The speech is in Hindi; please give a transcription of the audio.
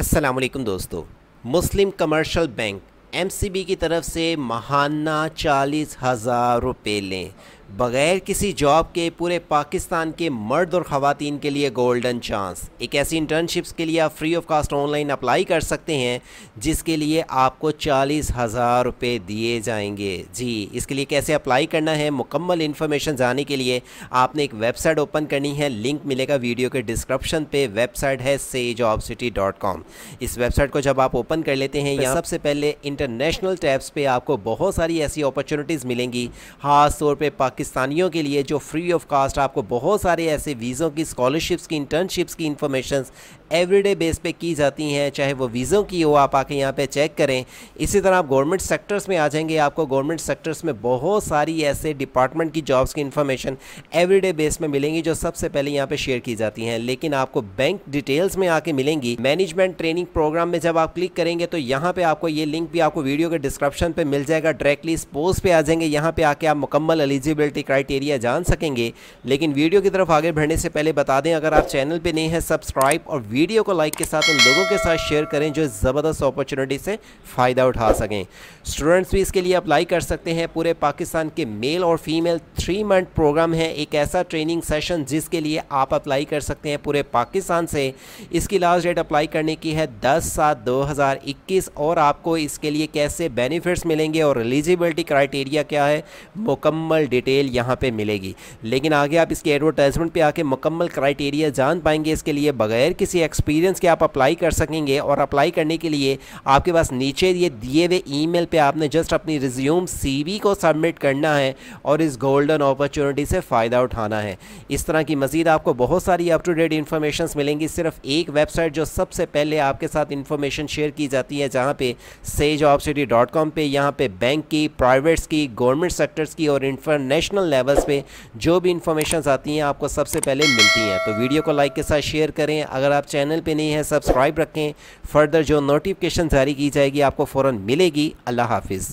असलम दोस्तों मुस्लिम कमर्शियल बैंक एमसीबी की तरफ से माहाना चालीस हज़ार रुपये लें बगैर किसी जॉब के पूरे पाकिस्तान के मर्द और ख़वान के लिए गोल्डन चांस एक ऐसी इंटर्नशिप्स के लिए आप free of cost online apply कर सकते हैं जिसके लिए आपको चालीस हज़ार रुपये दिए जाएंगे जी इसके लिए कैसे अप्लाई करना है मुकम्मल इन्फॉर्मेशन जाने के लिए आपने एक वेबसाइट ओपन करनी है लिंक मिलेगा वीडियो के डिस्क्रिप्शन पे वेबसाइट है से जॉब सिटी डॉट कॉम इस वेबसाइट को जब आप ओपन कर लेते हैं या सबसे पहले इंटरनेशनल टैब्स पर आपको बहुत सारी ऐसी अपॉर्चुनिटीज़ मिलेंगी खासतौर पर पाकिस्तान पाकिस्तानियों के लिए जो फ्री ऑफ कास्ट आपको बहुत सारे ऐसे वीज़ों की स्कॉलरशिप्स की इंटर्नशिप्स की इंफॉर्मेशन एवरीडे बेस पे की जाती हैं चाहे वो वीज़ों की हो आप आके यहाँ पे चेक करें इसी तरह आप गवर्नमेंट सेक्टर्स में आ जाएंगे आपको गवर्नमेंट सेक्टर्स में बहुत सारी ऐसे डिपार्टमेंट की जॉब्स की इन्फॉर्मेशन एवरीडे बेस में मिलेंगी जो सबसे पहले यहाँ पे शेयर की जाती हैं लेकिन आपको बैंक डिटेल्स में आके मिलेंगी मैनेजमेंट ट्रेनिंग प्रोग्राम में जब आप क्लिक करेंगे तो यहाँ पर आपको ये लिंक भी आपको वीडियो के डिस्क्रिप्शन पर मिल जाएगा डायरेक्टली इस पोस्ट पर आ जाएंगे यहाँ पर आके आप मुकम्मल एलिजिबिलिटी एलिजिबिलिटी क्राइटेरिया जान सकेंगे लेकिन वीडियो की तरफ आगे बढ़ने से पहले बता दें अगर आप चैनल पर नहीं हैं सब्सक्राइब और वीडियो को लाइक के साथ उन लोगों के साथ शेयर करें जो ज़बरदस्त अपॉर्चुनिटी से फ़ायदा उठा सकें स्टूडेंट्स भी इसके लिए अप्लाई कर सकते हैं पूरे पाकिस्तान के मेल और फीमेल थ्री मंथ प्रोग्राम है एक ऐसा ट्रेनिंग सेशन जिसके लिए आप अप्लाई कर सकते हैं पूरे पाकिस्तान से इसकी लास्ट डेट अप्लाई करने की है दस सात 2021 और आपको इसके लिए कैसे बेनिफिट्स मिलेंगे और एलिजिबिलिटी क्राइटेरिया क्या है मुकम्मल डिटेल डिटेल यहाँ पे मिलेगी लेकिन आगे आप इसके एडवर्टाइजमेंट पे आके मुकम्मल क्राइटेरिया जान पाएंगे इसके लिए बगैर किसी एक्सपीरियंस के आप अप्लाई कर सकेंगे और अप्लाई करने के लिए आपके पास नीचे ये दिए हुए ईमेल पे आपने जस्ट अपनी रिज्यूम सीवी को सबमिट करना है और इस गोल्डन अपॉर्चुनिटी से फ़ायदा उठाना है इस तरह की मज़ीद आपको बहुत सारी अप टू डेट इन्फॉर्मेशन मिलेंगी सिर्फ एक वेबसाइट जो सबसे पहले आपके साथ इन्फॉर्मेशन शेयर की जाती है जहाँ पे sage of city dot com पर यहाँ पर बैंक की प्राइवेट्स की गवर्नमेंट सेक्टर्स की और इंटरनेशनल नेशनल लेवल्स पे जो भी इंफॉर्मेशन आती हैं आपको सबसे पहले मिलती हैं तो वीडियो को लाइक के साथ शेयर करें अगर आप चैनल पर नहीं हैं सब्सक्राइब रखें फर्दर जो नोटिफिकेशन जारी की जाएगी आपको फ़ौर मिलेगी अल्लाह हाफिज़